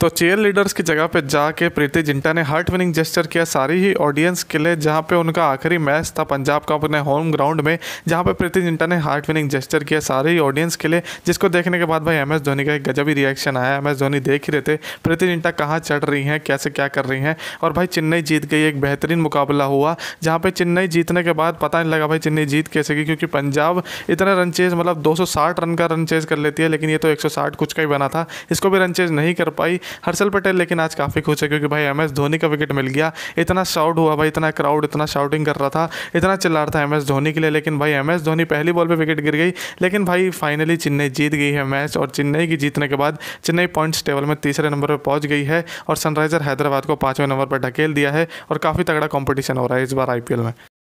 तो chair leaders की जगह पे जाके प्रीति जिंटा ने हार्ट विनिंग जेस्टर किया सारी ही ऑडियंस के लिए जहाँ पे उनका आखिरी मैच था पंजाब का अपने होम ग्राउंड में जहाँ पे प्रीति जिंटा ने हार्ट विनिंग जेस्टर किया सारे ही ऑडियंस के लिए जिसको देखने के बाद भाई एम एस धोनी का एक गजबी रिएक्शन आया एम एस धोनी देख ही रहे थे प्रीति जिंटा कहाँ चढ़ रही हैं कैसे क्या कर रही हैं और भाई चेन्नई जीत गई एक बेहतरीन मुकाबला हुआ जहाँ पर चेन्नई जीतने के बाद पता नहीं लगा भाई चेन्नई जीत कैसे गई क्योंकि पंजाब इतना रन चेज मतलब दो रन का रन चेज कर लेती है लेकिन ये तो एक कुछ का ही बना था इसको भी रन चेज नहीं कर पाई हर्षल पटेल लेकिन आज काफ़ी खुश है क्योंकि भाई एम एस धोनी का विकेट मिल गया इतना शाउट हुआ भाई इतना क्राउड इतना शाउटिंग कर रहा था इतना चिल्ला रहा था एम एस धोनी के लिए लेकिन भाई एम एस धोनी पहली बॉल पर विकेट गिर गई लेकिन भाई फाइनली चेन्नई जीत गई है मैच और चेन्नई की जीतने के बाद चेन्नई पॉइंट्स टेबल में तीसरे नंबर पर पहुंच गई है और सनराइजर हैदराबाद को पाँचवें नंबर पर ढकेल दिया है और काफ़ी तगड़ा कॉम्पिटिशन हो रहा है इस बार आईपीएल में